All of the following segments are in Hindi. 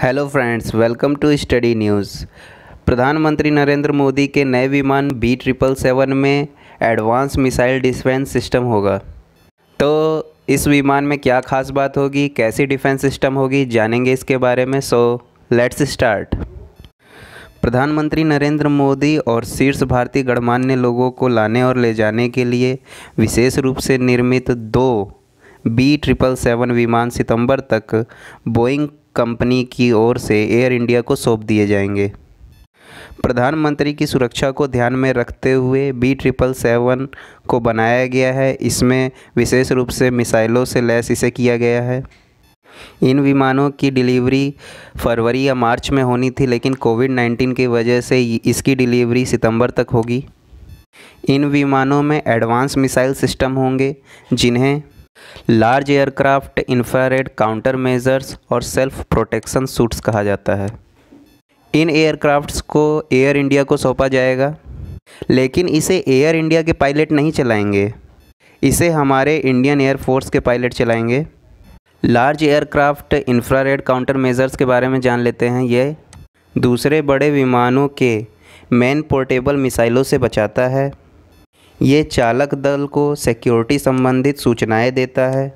hello friends welcome to study news प्रधानमंत्री नरेंद्र मोदी के नए विमान बी ट्रिपल सेवन में एडवांस मिसाइल डिफेंस सिस्टम होगा तो इस विमान में क्या खास बात होगी कैसी डिफेंस सिस्टम होगी जानेंगे इसके बारे में सो लेट्स स्टार्ट प्रधानमंत्री नरेंद्र मोदी और शीर्ष भारतीय गणमान्य लोगों को लाने और ले जाने के लिए विशेष रूप से निर्मित दो बी ट्रिपल सेवन विमान सितंबर तक बोइंग कंपनी की ओर से एयर इंडिया को सौंप दिए जाएंगे प्रधानमंत्री की सुरक्षा को ध्यान में रखते हुए बी ट्रिपल सेवन को बनाया गया है इसमें विशेष रूप से मिसाइलों से लैस इसे किया गया है इन विमानों की डिलीवरी फरवरी या मार्च में होनी थी लेकिन कोविड 19 की वजह से इसकी डिलीवरी सितंबर तक होगी इन विमानों में एडवांस मिसाइल सिस्टम होंगे जिन्हें large aircraft infrared counter measures और सेल्फ प्रोटेक्शन सूट्स कहा जाता है इन एयरक्राफ्ट्स को एयर इंडिया को सौंपा जाएगा लेकिन इसे एयर इंडिया के पायलट नहीं चलाएंगे इसे हमारे इंडियन एयरफोर्स के पायलट चलाएंगे large aircraft infrared counter measures के बारे में जान लेते हैं ये दूसरे बड़े विमानों के मैन पोर्टेबल मिसाइलों से बचाता है ये चालक दल को सिक्योरिटी संबंधित सूचनाएं देता है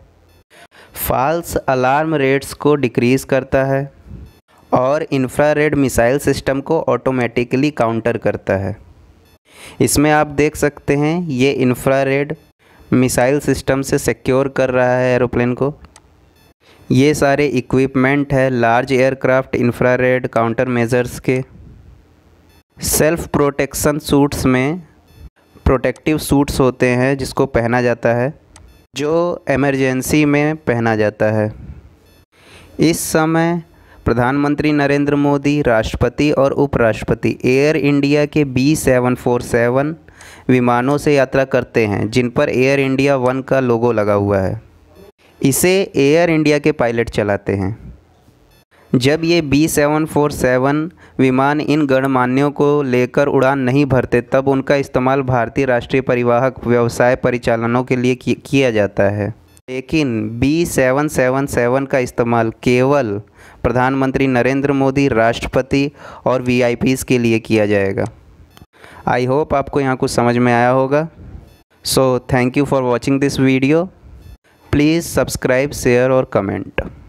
फॉल्स अलार्म रेट्स को डिक्रीज करता है और इंफ्रारेड मिसाइल सिस्टम को ऑटोमेटिकली काउंटर करता है इसमें आप देख सकते हैं ये इंफ्रारेड मिसाइल सिस्टम से सिक्योर कर रहा है एरोप्लेन को ये सारे इक्विपमेंट है large aircraft infrared counter measures के सेल्फ प्रोटेक्शन सूट्स में प्रोटेक्टिव सूट्स होते हैं जिसको पहना जाता है जो एमरजेंसी में पहना जाता है इस समय प्रधानमंत्री नरेंद्र मोदी राष्ट्रपति और उपराष्ट्रपति एयर इंडिया के बी सेवन फोर सेवन विमानों से यात्रा करते हैं जिन पर एयर इंडिया वन का लोगो लगा हुआ है इसे एयर इंडिया के पायलट चलाते हैं जब ये बी सेवन फोर सेवन विमान इन गणमान्यों को लेकर उड़ान नहीं भरते तब उनका इस्तेमाल भारतीय राष्ट्रीय परिवाहक व्यवसाय परिचालनों के लिए किया जाता है लेकिन बी सेवन सेवन सेवन का इस्तेमाल केवल प्रधानमंत्री नरेंद्र मोदी राष्ट्रपति और वी के लिए किया जाएगा आई होप आपको यहाँ कुछ समझ में आया होगा so thank you for watching this video please subscribe share और कमेंट